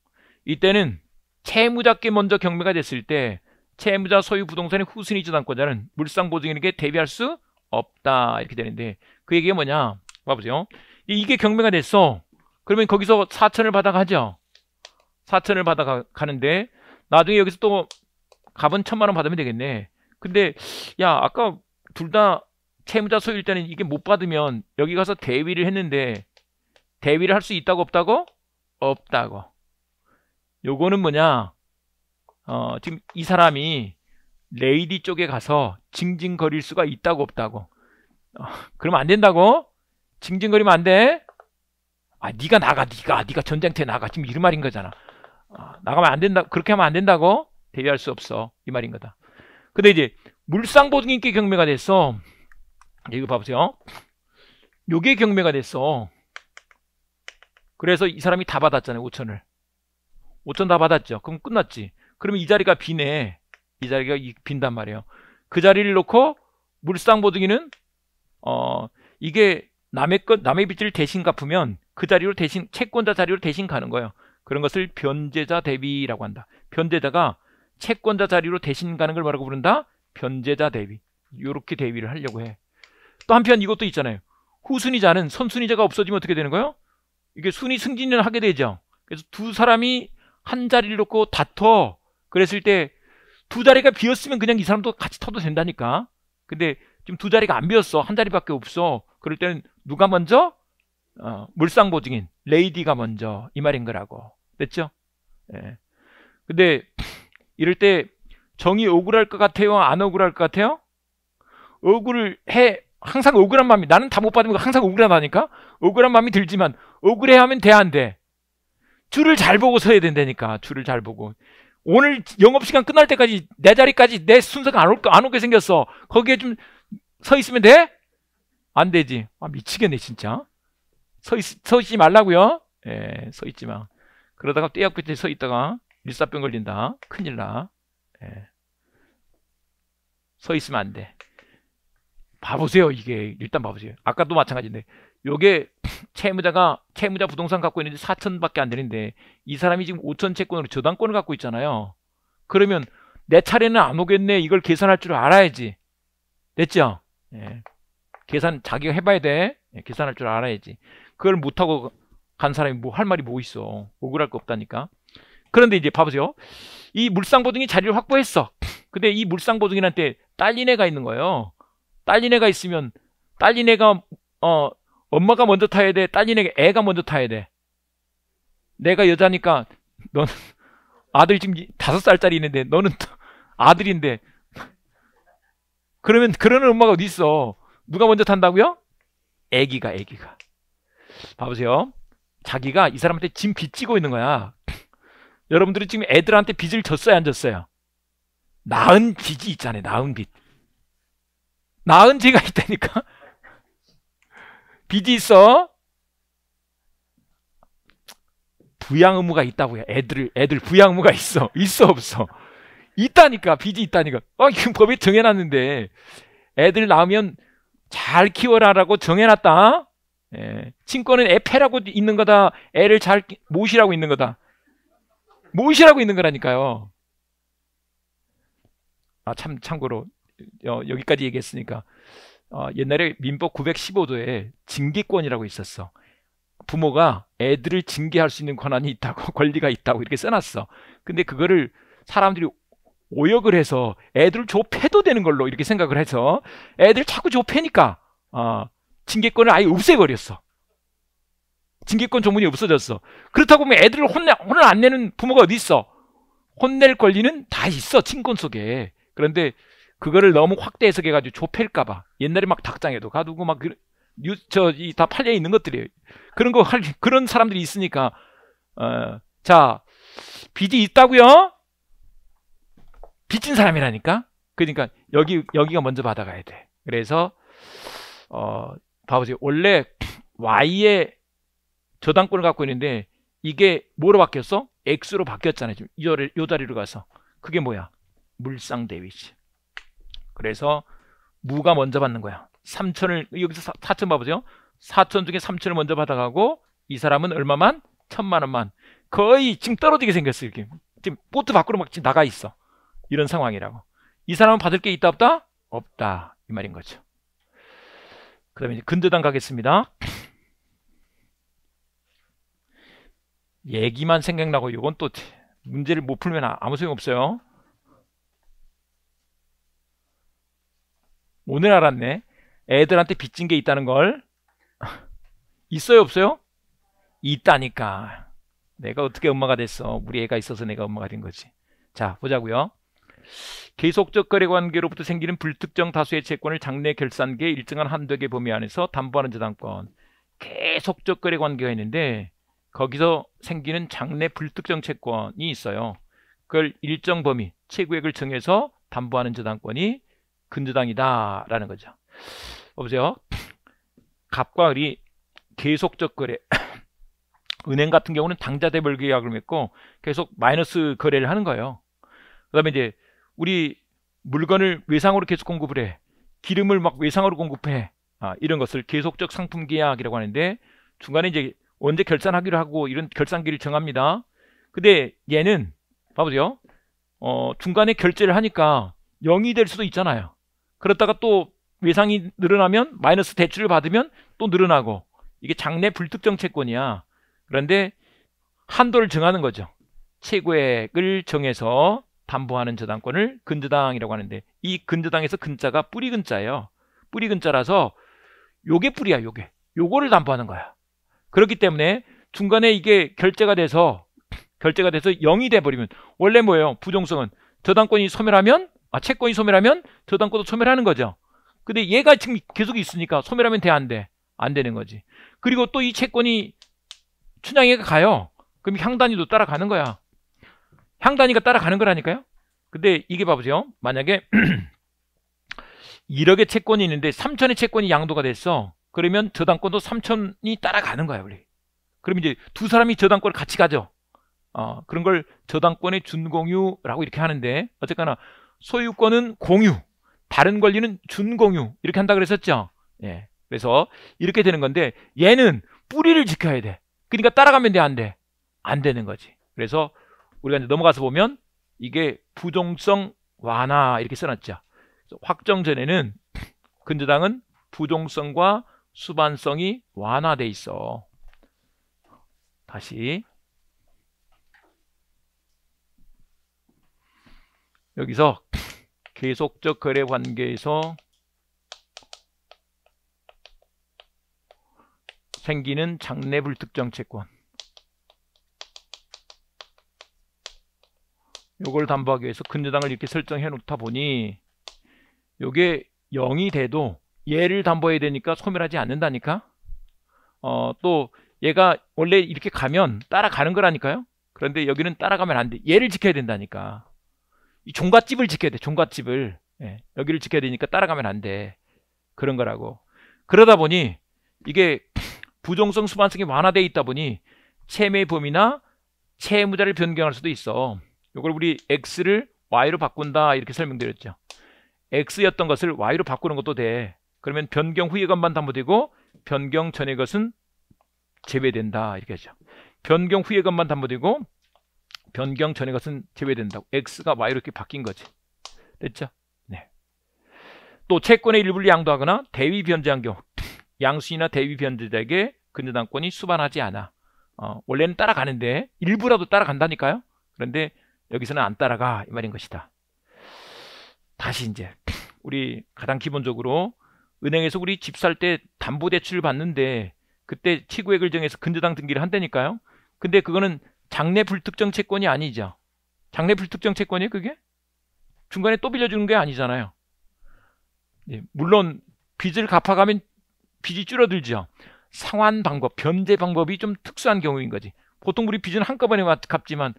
이때는 채무자께 먼저 경매가 됐을 때 채무자 소유 부동산의 후순위 저당권자는 물상 보증인에게 대비할 수 없다 이렇게 되는데 그 얘기가 뭐냐 봐보세요. 이게 경매가 됐어. 그러면 거기서 사천을 받아가죠. 사천을 받아가는데 나중에 여기서 또 갑은 천만 원 받으면 되겠네. 근데 야 아까 둘 다 채무자 소유일 때는 이게 못 받으면 여기 가서 대위를 했는데 대위를 할 수 있다고 없다고? 없다고. 요거는 뭐냐? 어, 지금 이 사람이 레이디 쪽에 가서 징징거릴 수가 있다고 없다고. 어, 그러면 안 된다고? 징징거리면 안 돼? 아 네가 나가 네가 네가 전쟁터에 나가 지금 이런 말인 거잖아. 아, 나가면 안 된다. 그렇게 하면 안 된다고 대비할 수 없어 이 말인 거다. 근데 이제 물상보등인께 경매가 됐어. 예, 이거 봐보세요. 요게 경매가 됐어. 그래서 이 사람이 다 받았잖아요. 5천을. 5천 다 받았죠. 그럼 끝났지. 그러면 이 자리가 비네. 이 자리가 빈단 말이에요. 그 자리를 놓고 물상보등이는 어 이게 남의 것 남의 빚을 대신 갚으면 그 자리로 대신 채권자 자리로 대신 가는 거예요. 그런 것을 변제자 대비라고 한다. 변제자가 채권자 자리로 대신 가는 걸 뭐라고 부른다? 변제자 대비. 이렇게 대비를 하려고 해. 또 한편 이것도 있잖아요. 후순위자는 선순위자가 없어지면 어떻게 되는 거예요? 이게 순위 승진을 하게 되죠. 그래서 두 사람이 한 자리를 놓고 다퉈. 그랬을 때 두 자리가 비었으면 그냥 이 사람도 같이 터도 된다니까. 근데 지금 두 자리가 안 비었어. 한 자리밖에 없어. 그럴 때는 누가 먼저? 어, 물상보증인 레이디가 먼저 이 말인 거라고 됐죠? 예. 근데 이럴 때 정이 억울할 것 같아요? 안 억울할 것 같아요? 억울해 항상 억울한 마음이 나는 다 못 받으면 항상 억울하다니까 억울한 마음이 들지만 억울해 하면 돼 안 돼? 줄을 잘 보고 서야 된다니까 줄을 잘 보고 오늘 영업시간 끝날 때까지 내 자리까지 내 순서가 안, 올, 안 오게 생겼어 거기에 좀 서 있으면 돼? 안 되지 아 미치겠네 진짜 서, 있, 서 있지 말라고요. 예, 서 있지 마. 그러다가 떼약 끝에 서 있다가 일사병 걸린다. 큰일 나. 예. 서 있으면 안 돼. 봐보세요. 이게 일단 봐보세요. 아까도 마찬가지인데 요게 채무자가 채무자 부동산 갖고 있는데 4천밖에 안 되는데 이 사람이 지금 5천 채권으로 저당권을 갖고 있잖아요. 그러면 내 차례는 안 오겠네. 이걸 계산할 줄 알아야지. 됐죠? 예. 계산 자기가 해봐야 돼. 예, 계산할 줄 알아야지. 그걸 못하고 간 사람이 뭐 할 말이 뭐 있어. 억울할 거 없다니까. 그런데 이제 봐보세요. 이물상보증이 자리를 확보했어. 근데 이물상보증이한테 딸린 애가 있는 거예요. 딸린 애가 있으면 딸린 애가 어 엄마가 먼저 타야 돼. 딸린 애가 애가 먼저 타야 돼. 내가 여자니까 너는 아들 지금 다섯 살짜리 있는데 너는 아들인데 그러면 그러는 엄마가 어디 있어? 누가 먼저 탄다고요? 애기가 애기가 봐보세요. 자기가 이 사람한테 짐 빚지고 있는 거야. 여러분들이 지금 애들한테 빚을 졌어요, 안 졌어요? 나은 빚이 있잖아요, 나은 빚. 나은 죄가 있다니까? 빚이 있어? 부양 의무가 있다고요. 애들, 애들 부양 의무가 있어. 있어, 없어. 있다니까, 빚이 있다니까. 어, 이건 법에 정해놨는데. 애들 낳으면 잘 키워라라고 정해놨다. 예, 친권은 에페라고 있는 거다. 애를 잘 모시라고 있는 거다. 모시라고 있는 거라니까요. 아, 참, 참고로, 어, 여기까지 얘기했으니까, 어, 옛날에 민법 915도에 징계권이라고 있었어. 부모가 애들을 징계할 수 있는 권한이 있다고, 권리가 있다고 이렇게 써놨어. 근데 그거를 사람들이 오역을 해서 애들을 좁혀도 되는 걸로 이렇게 생각을 해서 애들 자꾸 좁혀니까, 어, 징계권을 아예 없애버렸어. 징계권 조문이 없어졌어. 그렇다고 하면 애들을 혼내, 혼을 안 내는 부모가 어디 있어? 혼낼 권리는 다 있어, 친권 속에. 그런데 그거를 너무 확대 해석해가지고 좁힐까봐. 옛날에 막 닭장에도 가두고 막, 그, 뉴, 저, 이, 다 팔려 있는 것들이에요. 그런 거, 할, 그런 사람들이 있으니까, 어, 자, 빚이 있다고요 빚진 사람이라니까? 그러니까 여기, 여기가 먼저 받아가야 돼. 그래서, 어, 봐보세요. 원래 y 에 저당권을 갖고 있는데 이게 뭐로 바뀌었어? X로 바뀌었잖아요. 지금 이, 자리, 이 자리로 가서. 그게 뭐야? 물상대위지. 그래서 무가 먼저 받는 거야. 3천을 여기서 4천 봐보세요. 4천 중에 3천을 먼저 받아가고 이 사람은 얼마만? 천만 원만. 거의 지금 떨어지게 생겼어 이렇게. 지금 보트 밖으로 막 지금 나가 있어. 이런 상황이라고. 이 사람은 받을 게 있다 없다? 없다. 이 말인 거죠. 그 다음에 근저당 가겠습니다. 얘기만 생각나고 이건 또 문제를 못 풀면 아, 아무 소용없어요. 오늘 알았네. 애들한테 빚진 게 있다는 걸. 있어요 없어요? 있다니까. 내가 어떻게 엄마가 됐어. 우리 애가 있어서 내가 엄마가 된 거지. 자 보자고요. 계속적 거래 관계로부터 생기는 불특정 다수의 채권을 장래 결산계 일정한 한도의 범위 안에서 담보하는 저당권 계속적 거래 관계가 있는데 거기서 생기는 장래 불특정 채권이 있어요. 그걸 일정 범위 최고액을 정해서 담보하는 저당권이 근저당이다라는 거죠. 보세요. 갑과 을이 계속적 거래 은행 같은 경우는 당좌 대별 계약을 맺고 계속 마이너스 거래를 하는 거예요. 그 다음에 이제 우리 물건을 외상으로 계속 공급을 해. 기름을 막 외상으로 공급해. 아, 이런 것을 계속적 상품 계약이라고 하는데 중간에 이제 언제 결산하기로 하고 이런 결산기를 정합니다. 근데 얘는 봐보세요. 어, 중간에 결제를 하니까 0이 될 수도 있잖아요. 그렇다가 또 외상이 늘어나면 마이너스 대출을 받으면 또 늘어나고 이게 장래 불특정 채권이야. 그런데 한도를 정하는 거죠. 최고액을 정해서 담보하는 저당권을 근저당이라고 하는데 이 근저당에서 근자가 뿌리 근자예요. 뿌리 근자라서 요게 뿌리야 요게. 요거를 담보하는 거야. 그렇기 때문에 중간에 이게 결제가 돼서 결제가 돼서 0이 돼버리면 원래 뭐예요? 부정성은 저당권이 소멸하면 아 채권이 소멸하면 저당권도 소멸하는 거죠. 근데 얘가 지금 계속 있으니까 소멸하면 돼 안 돼? 안 되는 거지. 그리고 또 이 채권이 춘향에가요 그럼 향단위도 따라가는 거야. 향단위가 따라가는 거라니까요. 근데 이게 봐보세요. 만약에 1억의 채권이 있는데 3천의 채권이 양도가 됐어. 그러면 저당권도 3천이 따라가는 거야, 우리. 그럼 이제 두 사람이 저당권을 같이 가죠. 어, 그런 걸 저당권의 준공유라고 이렇게 하는데 어쨌거나 소유권은 공유, 다른 권리는 준공유 이렇게 한다 고 그랬었죠. 예. 그래서 이렇게 되는 건데 얘는 뿌리를 지켜야 돼. 그러니까 따라가면 돼, 안 돼? 안 되는 거지. 그래서 우리가 이제 넘어가서 보면 이게 부종성 완화 이렇게 써놨죠. 확정 전에는 근저당은 부종성과 수반성이 완화돼 있어. 다시 여기서 계속적 거래 관계에서 생기는 장내 불특정 채권 요걸 담보하기 위해서 근저당을 이렇게 설정해 놓다 보니 요게 0이 돼도 얘를 담보해야 되니까 소멸하지 않는다니까 어, 또 얘가 원래 이렇게 가면 따라가는 거라니까요 그런데 여기는 따라가면 안 돼 얘를 지켜야 된다니까 이 종갓집을 지켜야 돼 종갓집을 예, 여기를 지켜야 되니까 따라가면 안 돼 그런 거라고 그러다 보니 이게 부정성 수반성이 완화되어 있다 보니 체매 범위나 채무자를 변경할 수도 있어 이걸 우리 x를 y로 바꾼다 이렇게 설명드렸죠. x였던 것을 y로 바꾸는 것도 돼. 그러면 변경 후의 것만 담보되고 변경 전의 것은 제외된다 이렇게 하죠. 변경 후의 것만 담보되고 변경 전의 것은 제외된다고. x가 y로 이렇게 바뀐 거지. 됐죠? 네. 또 채권의 일부를 양도하거나 대위 변제한 경우 양수이나 대위 변제자에게 근저당권이 수반하지 않아. 어, 원래는 따라가는데 일부라도 따라간다니까요. 그런데 여기서는 안 따라가 이 말인 것이다. 다시 이제 우리 가장 기본적으로 은행에서 우리 집 살 때 담보 대출을 받는데 그때 치구액을 정해서 근저당 등기를 한다니까요. 근데 그거는 장래 불특정 채권이 아니죠. 장래 불특정 채권이에요, 그게? 중간에 또 빌려주는 게 아니잖아요. 예, 물론 빚을 갚아가면 빚이 줄어들죠. 상환 방법, 변제 방법이 좀 특수한 경우인 거지. 보통 우리 빚은 한꺼번에 갚지만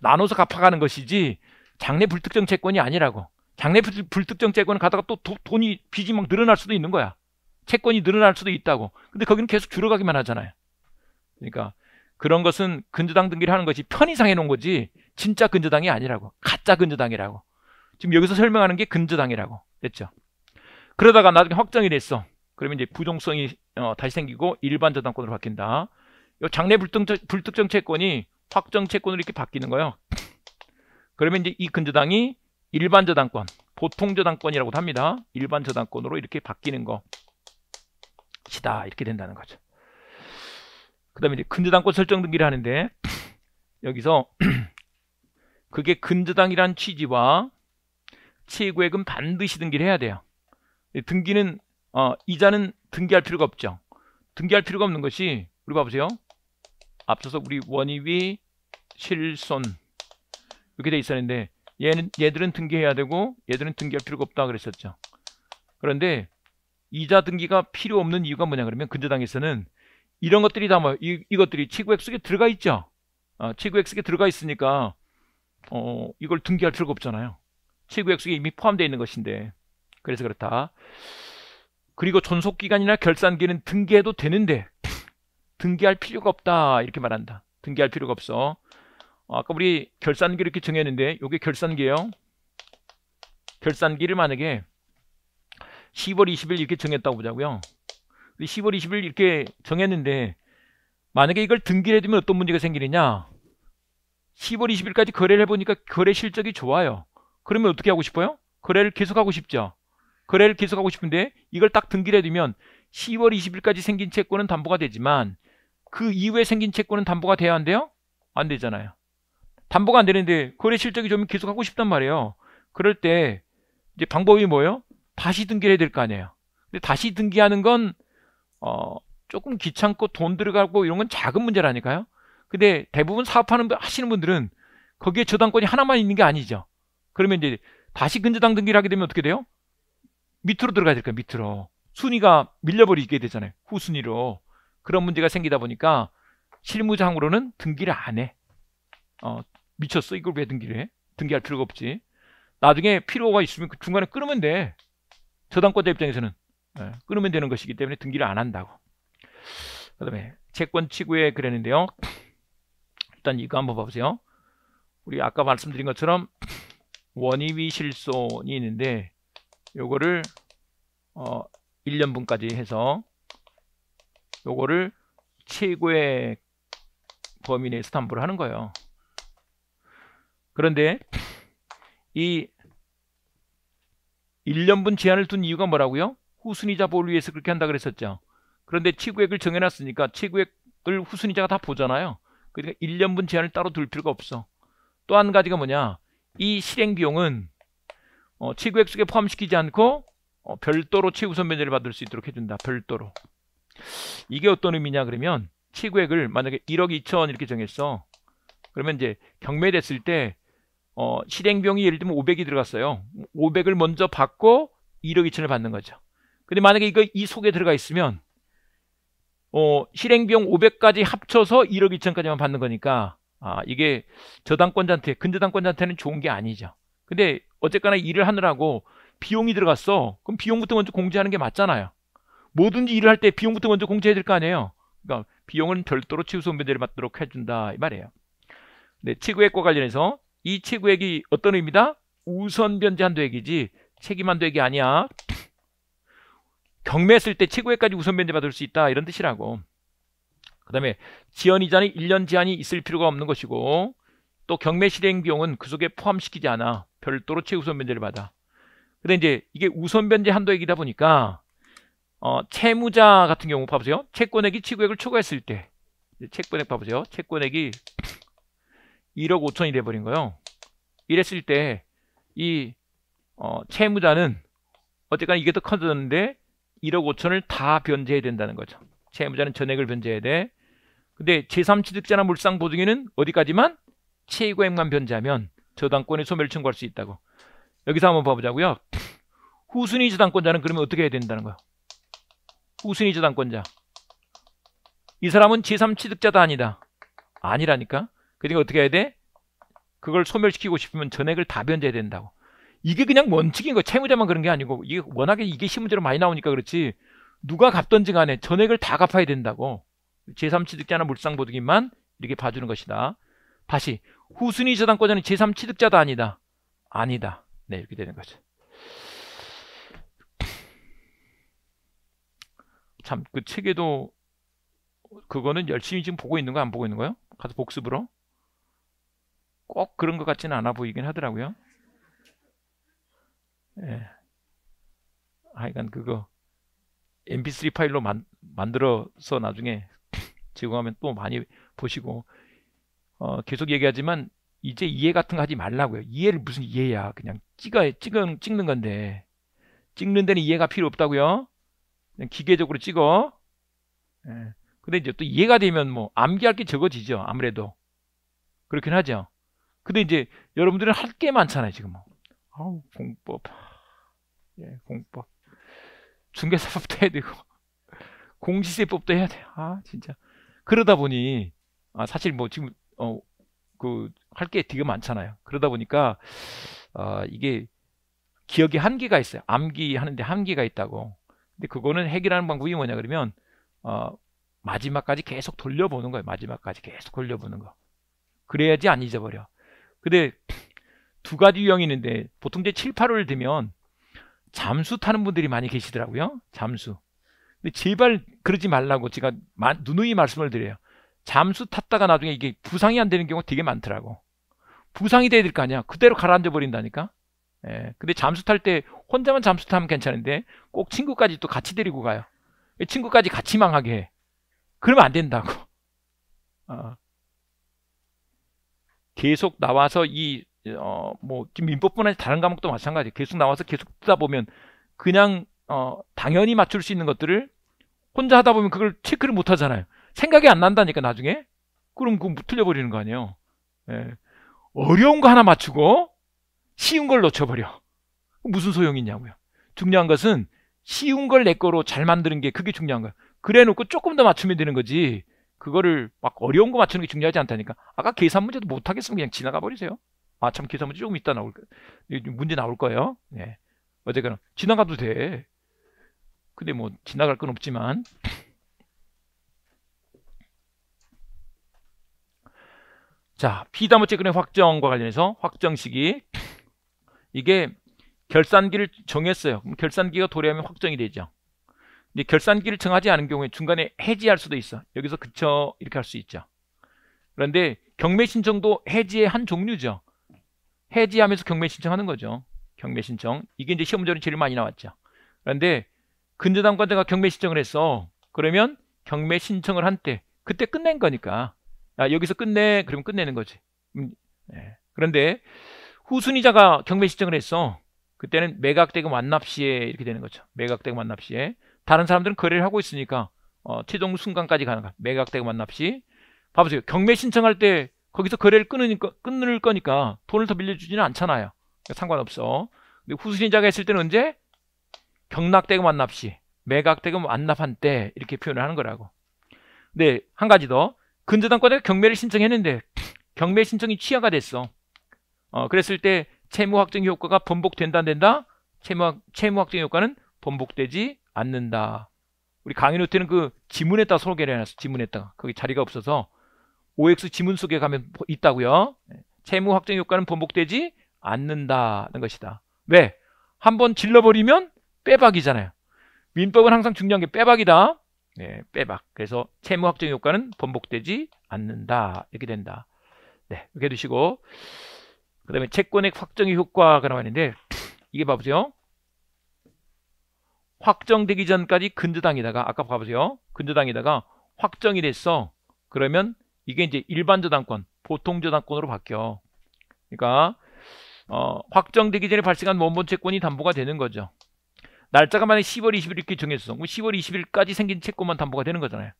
나눠서 갚아가는 것이지 장래 불특정 채권이 아니라고. 장래 불특정 채권을 가다가 또 도, 돈이 빚이 막 늘어날 수도 있는 거야. 채권이 늘어날 수도 있다고. 근데 거기는 계속 줄어가기만 하잖아요. 그러니까 그런 것은 근저당 등기를 하는 것이 편의상 해놓은 거지 진짜 근저당이 아니라고. 가짜 근저당이라고. 지금 여기서 설명하는 게 근저당이라고 됐죠. 그러다가 나중에 확정이 됐어. 그러면 이제 부동성이 어, 다시 생기고 일반 저당권으로 바뀐다. 요 장래 불특정, 불특정 채권이 확정 채권으로 이렇게 바뀌는 거예요. 그러면 이제 이 근저당이 일반 저당권, 보통 저당권이라고 도 합니다. 일반 저당권으로 이렇게 바뀌는 것이다. 이렇게 된다는 거죠. 그 다음에 이제 근저당권 설정 등기를 하는데 여기서 그게 근저당이란 취지와 최고액은 반드시 등기를 해야 돼요. 등기는 어, 이자는 등기할 필요가 없죠. 등기할 필요가 없는 것이 우리 봐보세요. 앞서서 우리 원입이 실손 이렇게 돼 있었는데 얘는, 얘들은 등기해야 되고 얘들은 등기할 필요가 없다 그랬었죠. 그런데 이자 등기가 필요 없는 이유가 뭐냐 그러면 근저당에서는 이런 것들이 다 뭐 이것들이 치구액수에 들어가 있죠. 아, 어, 치구액수에 들어가 있으니까 어, 이걸 등기할 필요가 없잖아요. 치구액수에 이미 포함되어 있는 것인데 그래서 그렇다. 그리고 존속기간이나 결산기는 등기해도 되는데 등기할 필요가 없다 이렇게 말한다 등기할 필요가 없어 어, 아까 우리 결산기 이렇게 정했는데 이게 결산기예요 결산기를 만약에 10월 20일 이렇게 정했다고 보자고요 10월 20일 이렇게 정했는데 만약에 이걸 등기를 해두면 어떤 문제가 생기느냐 10월 20일까지 거래를 해보니까 거래 실적이 좋아요 그러면 어떻게 하고 싶어요? 거래를 계속하고 싶죠 거래를 계속하고 싶은데 이걸 딱 등기를 해두면 10월 20일까지 생긴 채권은 담보가 되지만 그 이후에 생긴 채권은 담보가 돼야 한대요? 안 되잖아요. 담보가 안 되는데 거래 실적이 좀 계속 하고 싶단 말이에요. 그럴 때 이제 방법이 뭐예요? 다시 등기를 해야 될 거 아니에요. 근데 다시 등기하는 건 어, 조금 귀찮고 돈 들어가고 이런 건 작은 문제라니까요. 근데 대부분 사업하는 하시는 분들은 거기에 저당권이 하나만 있는 게 아니죠. 그러면 이제 다시 근저당 등기를 하게 되면 어떻게 돼요? 밑으로 들어가야 될까요? 밑으로 순위가 밀려버리게 되잖아요. 후순위로. 그런 문제가 생기다 보니까 실무장으로는 등기를 안 해. 어, 미쳤어. 이걸 왜 등기를 해? 등기할 필요가 없지. 나중에 필요가 있으면 그 중간에 끊으면 돼. 저당권자 입장에서는 네, 끊으면 되는 것이기 때문에 등기를 안 한다고. 그 다음에 채권 치고에 그랬는데요. 일단 이거 한번 봐보세요. 우리 아까 말씀드린 것처럼 원위 실손이 있는데 요거를 어 1년분까지 해서 요거를 최고의 범위 내에서 담보를 하는 거예요. 그런데 이 1년분 제한을 둔 이유가 뭐라고요? 후순위자 보호를 위해서 그렇게 한다 그랬었죠. 그런데 치구액을 정해놨으니까 치구액을 후순위자가 다 보잖아요. 그러니까 1년분 제한을 따로 둘 필요가 없어. 또 한 가지가 뭐냐? 이 실행 비용은 어, 치구액 속에 포함시키지 않고 어, 별도로 최우선 면제를 받을 수 있도록 해준다. 별도로. 이게 어떤 의미냐 그러면 치구액을 만약에 1억 2천 이렇게 정했어. 그러면 이제 경매됐을 때 어, 실행비용이 예를 들면 500이 들어갔어요. 500을 먼저 받고 1억 2천을 받는 거죠. 근데 만약에 이거 이 속에 들어가 있으면 어, 실행비용 500까지 합쳐서 1억 2천까지만 받는 거니까 아, 이게 저당권자한테 근저당권자한테는 좋은 게 아니죠. 근데 어쨌거나 일을 하느라고 비용이 들어갔어. 그럼 비용부터 먼저 공제하는 게 맞잖아요. 뭐든지 일을 할 때 비용부터 먼저 공제해야 될 거 아니에요. 그러니까 비용은 별도로 치우수 분제를 받도록 해준다 이 말이에요. 네, 치구액과 관련해서 이 치구액이 어떤 의미다? 우선 변제 한도 액이지 책임 한도 액이 아니야. 경매했을 때 치구액까지 우선 변제 받을 수 있다 이런 뜻이라고. 그 다음에 지연 이자는 1년 제한이 있을 필요가 없는 것이고 또 경매 실행 비용은 그 속에 포함시키지 않아 별도로 최우선 변제를 받아. 근데 이제 이게 우선 변제 한도액이다 보니까 어, 채무자 같은 경우 봐보세요. 채권액이 취구액을 초과했을 때 채권액 봐보세요. 채권액이 1억 5천이 돼버린 거예요. 이랬을 때이 어, 채무자는 어쨌거나 이게 더 커졌는데 1억 5천을 다 변제해야 된다는 거죠. 채무자는 전액을 변제해야 돼. 근데 제3취득자나 물상보증인은 어디까지만? 최고액만 변제하면 저당권의 소멸 을 청구할 수 있다고. 여기서 한번 봐보자고요. 후순위 저당권자는 그러면 어떻게 해야 된다는 거예요? 우순위 저당권자. 이 사람은 제3취득자도 아니다. 아니라니까. 그러니까 어떻게 해야 돼? 그걸 소멸시키고 싶으면 전액을 다 변제해야 된다고. 이게 그냥 원칙인 거. 채무자만 그런 게 아니고 이게 워낙에 이게 신문제로 많이 나오니까 그렇지. 누가 갚던지 간에 전액을 다 갚아야 된다고. 제3취득자나 물상보증인만 이렇게 봐주는 것이다. 다시 후순위 저당권자는 제3취득자도 아니다. 아니다. 네 이렇게 되는 거죠. 참그 책에도 그거는 열심히 지금 보고 있는 거 안 보고 있는 거요? 가서 복습으로? 꼭 그런 것 같지는 않아 보이긴 하더라고요. 예. 하여간 그거 mp3 파일로 만, 만들어서 나중에 제공하면 또 많이 보시고 어, 계속 얘기하지만 이제 이해 같은 거 하지 말라고요. 이해를 무슨 이해야. 그냥 찍어 찍은 찍는 건데. 찍는 데는 이해가 필요 없다고요. 기계적으로 찍어. 예. 근데 이제 또 이해가 되면 뭐 암기할 게 적어지죠. 아무래도. 그렇긴 하죠. 근데 이제 여러분들은 할 게 많잖아요. 지금 뭐. 아우, 공법. 예, 공법. 중개사법도 해야 되고. 공시세법도 해야 돼. 아, 진짜. 그러다 보니 아, 사실 뭐 지금 어, 그 할 게 되게 많잖아요. 그러다 보니까 어, 이게 기억에 한계가 있어요. 암기하는데 한계가 있다고. 근데 그거는 해결하는 방법이 뭐냐 그러면 어, 마지막까지 계속 돌려보는 거예요. 마지막까지 계속 돌려보는 거. 그래야지 안 잊어버려. 근데 두 가지 유형이 있는데 보통 이제 7, 8월 되면 잠수 타는 분들이 많이 계시더라고요. 잠수. 근데 제발 그러지 말라고 제가 마, 누누이 말씀을 드려요. 잠수 탔다가 나중에 이게 부상이 안 되는 경우가 되게 많더라고. 부상이 돼야 될 거 아니야. 그대로 가라앉아 버린다니까. 예. 근데 잠수 탈때 혼자만 잠수 타면 괜찮은데 꼭 친구까지 또 같이 데리고 가요. 친구까지 같이 망하게 해. 그러면 안 된다고. 어. 계속 나와서 이, 어, 뭐, 민법뿐 아니라 다른 과목도 마찬가지. 계속 나와서 계속 듣다 보면 그냥, 어, 당연히 맞출 수 있는 것들을 혼자 하다 보면 그걸 체크를 못 하잖아요. 생각이 안 난다니까, 나중에. 그럼 그거 뭐 틀려버리는 거 아니에요. 예. 어려운 거 하나 맞추고 쉬운 걸 놓쳐버려. 무슨 소용이 냐고요 중요한 것은 쉬운 걸 내 거로 잘 만드는 게 그게 중요한 거야. 그래 놓고 조금 더 맞추면 되는 거지. 그거를 막 어려운 거 맞추는 게 중요하지 않다니까. 아까 계산 문제도 못 하겠으면 그냥 지나가 버리세요. 아, 참 계산 문제 조금 있다 나올 거. 예요 문제 나올 거예요. 네. 어쨌거나 지나가도 돼. 근데 뭐 지나갈 건 없지만 자, 피다모체 근의 확정과 관련해서 확정 시기 이게 결산기를 정했어요. 그럼 결산기가 도래하면 확정이 되죠. 근데 결산기를 정하지 않은 경우에 중간에 해지할 수도 있어. 여기서 그쳐 이렇게 할 수 있죠. 그런데 경매 신청도 해지의 한 종류죠. 해지하면서 경매 신청하는 거죠. 경매 신청. 이게 이제 시험 전에 제일 많이 나왔죠. 그런데 근저당관자가 경매 신청을 했어. 그러면 경매 신청을 한 때 그때 끝낸 거니까 아, 여기서 끝내 그러면 끝내는 거지. 음, 네. 그런데 후순위자가 경매 신청을 했어. 그때는 매각대금완납 시에 이렇게 되는 거죠. 매각대금완납 시에 다른 사람들은 거래를 하고 있으니까 어, 최종 순간까지 가능한 매각대금완납시 봐보세요. 경매 신청할 때 거기서 거래를 끊으니까 끊을 거니까 돈을 더 빌려주지는 않잖아요. 그러니까 상관없어. 근데 후순위자가 했을 때는 언제 경락대금완납시매각대금완납한때 이렇게 표현을 하는 거라고. 근데 한 가지 더. 근저당권에 경매를 신청했는데 경매 신청이 취하가 됐어. 어, 그랬을 때 채무 확정 효과가 번복된다 안 된다? 채무, 채무 확정 효과는 번복되지 않는다. 우리 강의노트는 그 지문에다 소개를 해놨어. 지문에다. 거기 자리가 없어서 OX 지문 속에 가면 있다고요. 채무 확정 효과는 번복되지 않는다는 것이다. 왜? 한번 질러버리면 빼박이잖아요. 민법은 항상 중요한 게 빼박이다. 네, 빼박. 그래서 채무 확정 효과는 번복되지 않는다. 이렇게 된다. 네, 이렇게 해두시고 그 다음에 채권액 확정의 효과가 나왔는데 이게 봐보세요. 확정되기 전까지 근저당이다가 아까 봐보세요. 근저당이다가 확정이 됐어. 그러면 이게 이제 일반 저당권, 보통 저당권으로 바뀌어. 그러니까 어, 확정되기 전에 발생한 원본 채권이 담보가 되는 거죠. 날짜가 만약 10월 20일 이렇게 정했어. 그럼 10월 20일까지 생긴 채권만 담보가 되는 거잖아요.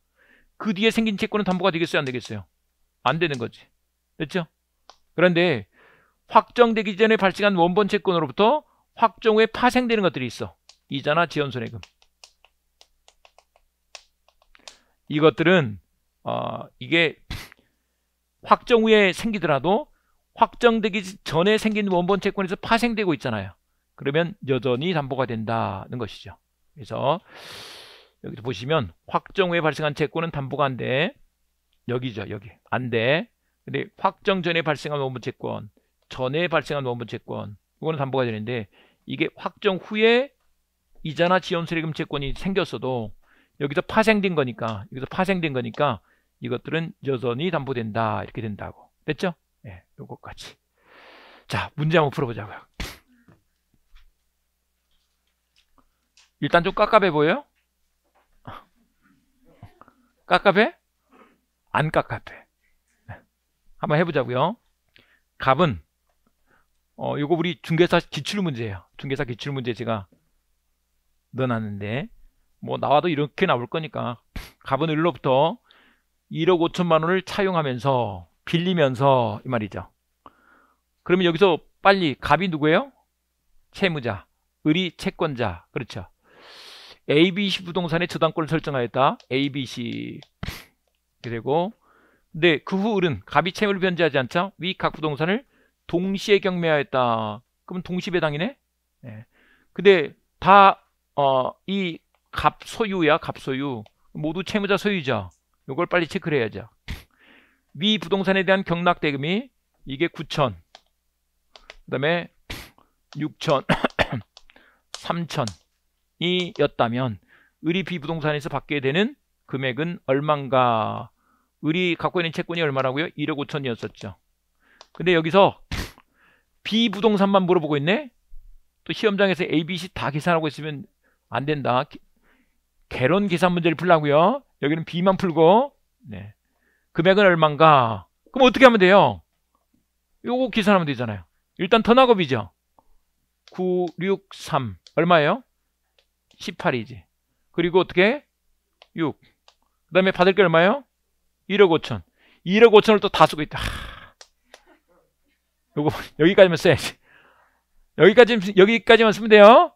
그 뒤에 생긴 채권은 담보가 되겠어요? 안 되겠어요? 안 되는 거지. 됐죠? 그런데 확정되기 전에 발생한 원본 채권으로부터 확정 후에 파생되는 것들이 있어. 이자나 지연손해금. 이것들은 어, 이게 확정 후에 생기더라도 확정되기 전에 생긴 원본 채권에서 파생되고 있잖아요. 그러면 여전히 담보가 된다는 것이죠. 그래서 여기서 보시면 확정 후에 발생한 채권은 담보가 안 돼. 여기죠. 여기. 안 돼. 근데 확정 전에 발생한 원본 채권 전에 발생한 원본 채권 이거는 담보가 되는데 이게 확정 후에 이자나 지원 수리금 채권이 생겼어도 여기서 파생된 거니까 여기서 파생된 거니까 이것들은 여전히 담보된다 이렇게 된다고 됐죠? 예, 네, 요것까지자 문제 한번 풀어보자고요 일단 좀 깝깝해 보여요? 깝깝해? 안 깝깝해 예, 한번 해보자고요 갑은 어, 이거 우리 중개사 기출 문제예요. 중개사 기출 문제 제가 넣어놨는데 뭐 나와도 이렇게 나올 거니까 갑은 을로부터 1억 5천만 원을 차용하면서 빌리면서 이 말이죠. 그러면 여기서 빨리 갑이 누구예요? 채무자, 을이 채권자, 그렇죠? ABC 부동산의 저당권을 설정하였다. ABC 그리고 네, 그후 을은 갑이 채무를 변제하지 않죠위 각 부동산을 동시에 경매하였다. 그럼 동시배당이네? 네. 예. 근데 다, 어, 이 갑소유야, 갑소유. 모두 채무자 소유자. 요걸 빨리 체크를 해야죠. 위 부동산에 대한 경락 대금이 이게 9천. 그 다음에 6천, 3천이었다면 의리비 부동산에서 받게 되는 금액은 얼만가? 의리 갖고 있는 채권이 얼마라고요? 1억 5천이었었죠. 근데 여기서 비 부동산만 물어보고 있네. 또 시험장에서 A, B, C 다 계산하고 있으면 안 된다. 개론 계산 문제를 풀라고요. 여기는 B만 풀고 네. 금액은 얼마인가? 그럼 어떻게 하면 돼요? 요거 계산하면 되잖아요. 일단 턴학업이죠. 9, 6, 3 얼마예요? 18이지. 그리고 어떻게? 6. 그 다음에 받을 게 얼마예요? 1억 5천. 1억 5천을 또 다 쓰고 있다. 하... 요거 여기까지만 써야지. 여기까지 여기까지만 쓰면 돼요.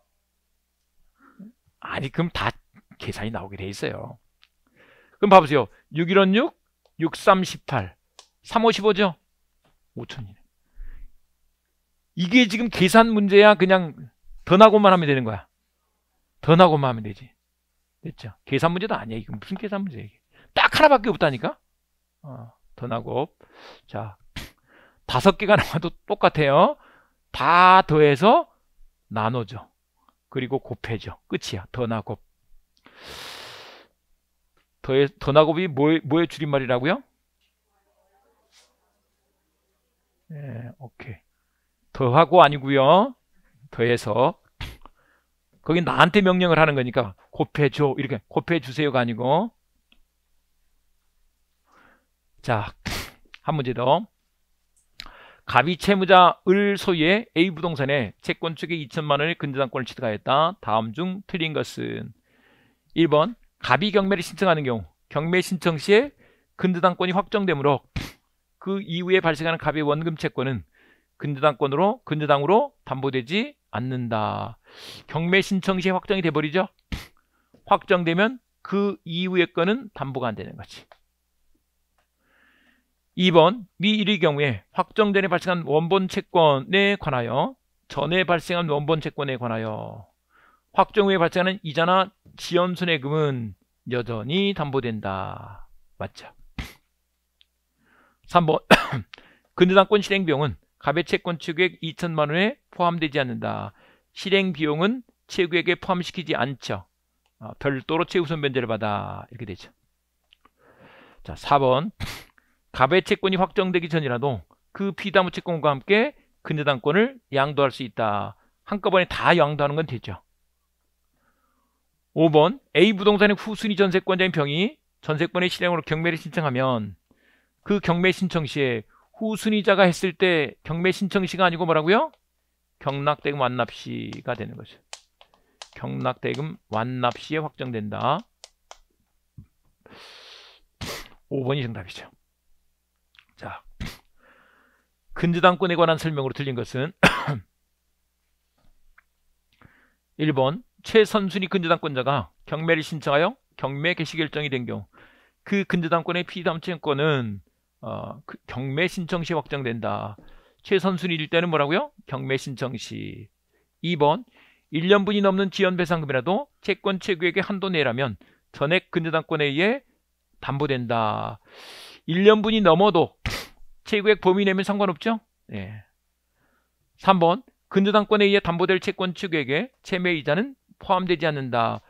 아니 그럼 다 계산이 나오게 돼 있어요. 그럼 봐보세요. 6 1 6, 6 3 18, 3 5 5죠 5천이네. 이게 지금 계산 문제야. 그냥 더 나고만 하면 되는 거야. 더 나고만 하면 되지. 됐죠? 계산 문제도 아니야. 이게 무슨 계산 문제야, 이게. 딱 하나밖에 없다니까? 어, 더 나고. 자, 다섯 개가 나와도 똑같아요. 다 더해서 나눠줘. 그리고 곱해줘. 끝이야. 더 나 곱. 더해, 더나 곱이 뭐의, 뭐의 줄임말이라고요? 예, 오케이. 더하고 아니고요. 더해서 거기 나한테 명령을 하는 거니까 곱해줘 이렇게 곱해주세요가 아니고 자 한 문제 더 가비 채무자 을 소유의 A 부동산에 채권 측에 2천만 원의 근저당권을 취득하였다. 다음 중 틀린 것은 1번 가비 경매를 신청하는 경우 경매 신청 시에 근저당권이 확정되므로 그 이후에 발생하는 가비 원금 채권은 근저당권으로 근저당으로 담보되지 않는다. 경매 신청 시에 확정이 돼버리죠. 확정되면 그 이후의 건은 담보가 안 되는 거지. 2번 미일의 경우에 확정전에 발생한 원본 채권에 관하여 전에 발생한 원본 채권에 관하여 확정 후에 발생하는 이자나 지연 손해금은 여전히 담보된다. 맞죠? 3번 근저당권 실행비용은 가배채권 최액 2천만 원에 포함되지 않는다. 실행비용은 채고액에 포함시키지 않죠. 아, 별도로 최우선 변제를 받아 이렇게 되죠. 자 4번 갑의 채권이 확정되기 전이라도 그피담보 채권과 함께 근저당권을 양도할 수 있다. 한꺼번에 다 양도하는 건 되죠. 5번 A 부동산의 후순위 전세권자인 병이 전세권의 실행으로 경매를 신청하면 그 경매 신청 시에 후순위자가 했을 때 경매 신청 시가 아니고 뭐라고요? 경락대금 완납 시가 되는 거죠. 경락대금 완납 시에 확정된다. 5번이 정답이죠. 자, 근저당권에 관한 설명으로 들린 것은 1번 최선순위 근저당권자가 경매를 신청하여 경매 개시 결정이 된 경우 그 근저당권의 피담청권은 어, 그 경매 신청 시 확정된다. 최선순위일 때는 뭐라고요? 경매 신청 시 2번 1년분이 넘는 지연배상금이라도 채권 최고액의 한도 내라면 전액 근저당권에 의해 담보된다. 1년분이 넘어도 채무액 범위 내면 상관없죠? 예. 3번 근저당권에 의해 담보될 채권 측에게 채매의 이자는 포함되지 않는다.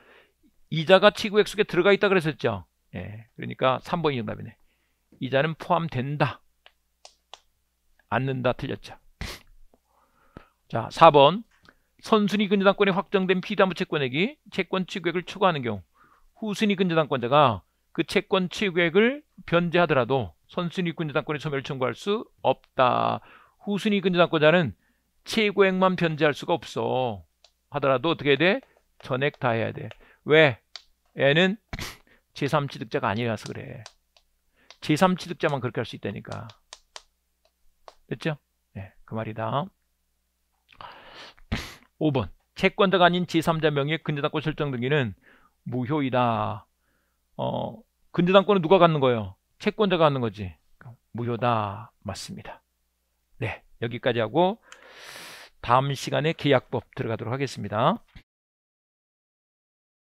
이자가 치구액 속에 들어가 있다 그랬었죠. 예. 그러니까 3번이 정답이네. 이자는 포함된다. 않는다 틀렸죠. 자, 4번. 선순위 근저당권이 확정된 피담보 채권액이 채권 취액을 초과하는 경우 후순위 근저당권자가 그 채권 취액을 변제하더라도 선순위근저당권의 소멸 청구할 수 없다. 후순위근저당권자는 최고액만 변제할 수가 없어. 하더라도 어떻게 돼? 전액 다 해야 돼. 왜? 애는 제3취득자가 아니라서 그래. 제3취득자만 그렇게 할 수 있다니까. 됐죠? 네, 그 말이다. 5번. 채권자가 아닌 제3자 명의 근저당권 설정 등기는 무효이다. 어, 근저당권은 누가 갖는 거예요? 채권자가 갖는 거지. 무효다. 맞습니다. 네, 여기까지 하고 다음 시간에 계약법 들어가도록 하겠습니다.